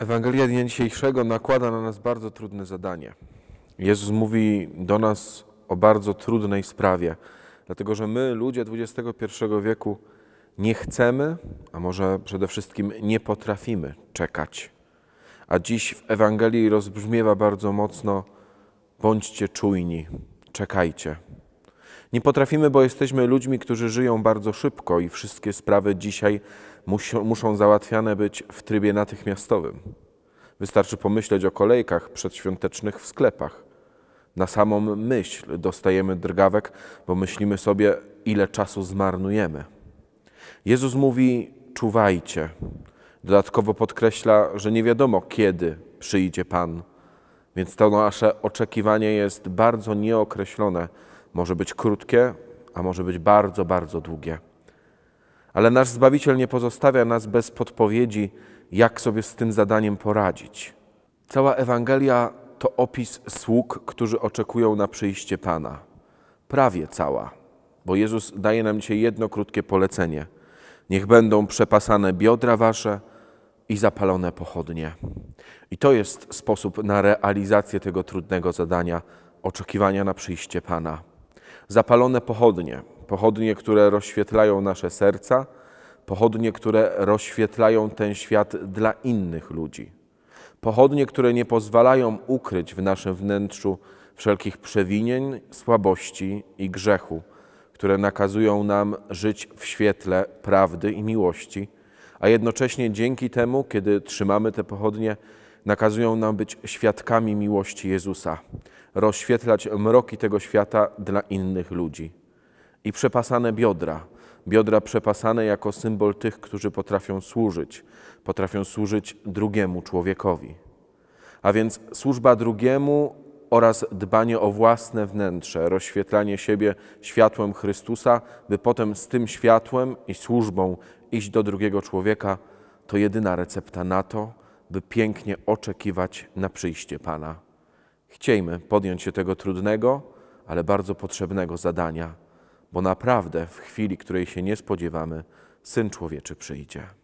Ewangelia dnia dzisiejszego nakłada na nas bardzo trudne zadanie. Jezus mówi do nas o bardzo trudnej sprawie, dlatego że my, ludzie XXI wieku, nie chcemy, a może przede wszystkim nie potrafimy czekać. A dziś w Ewangelii rozbrzmiewa bardzo mocno: bądźcie czujni, czekajcie. Nie potrafimy, bo jesteśmy ludźmi, którzy żyją bardzo szybko i wszystkie sprawy dzisiaj muszą, muszą załatwiane być w trybie natychmiastowym. Wystarczy pomyśleć o kolejkach przedświątecznych w sklepach. Na samą myśl dostajemy drgawek, bo myślimy sobie, ile czasu zmarnujemy. Jezus mówi: Czuwajcie. Dodatkowo podkreśla, że nie wiadomo, kiedy przyjdzie Pan, więc to nasze oczekiwanie jest bardzo nieokreślone może być krótkie, a może być bardzo, bardzo długie. Ale nasz Zbawiciel nie pozostawia nas bez podpowiedzi, jak sobie z tym zadaniem poradzić. Cała Ewangelia to opis sług, którzy oczekują na przyjście Pana. Prawie cała, bo Jezus daje nam dzisiaj jedno krótkie polecenie. Niech będą przepasane biodra wasze i zapalone pochodnie. I to jest sposób na realizację tego trudnego zadania, oczekiwania na przyjście Pana. Zapalone pochodnie, pochodnie, które rozświetlają nasze serca, pochodnie, które rozświetlają ten świat dla innych ludzi. Pochodnie, które nie pozwalają ukryć w naszym wnętrzu wszelkich przewinień, słabości i grzechu, które nakazują nam żyć w świetle prawdy i miłości, a jednocześnie dzięki temu, kiedy trzymamy te pochodnie, nakazują nam być świadkami miłości Jezusa, rozświetlać mroki tego świata dla innych ludzi. I przepasane biodra, biodra przepasane jako symbol tych, którzy potrafią służyć, potrafią służyć drugiemu człowiekowi. A więc służba drugiemu oraz dbanie o własne wnętrze, rozświetlanie siebie światłem Chrystusa, by potem z tym światłem i służbą iść do drugiego człowieka, to jedyna recepta na to, by pięknie oczekiwać na przyjście Pana. Chciejmy podjąć się tego trudnego, ale bardzo potrzebnego zadania, bo naprawdę w chwili, której się nie spodziewamy, Syn Człowieczy przyjdzie.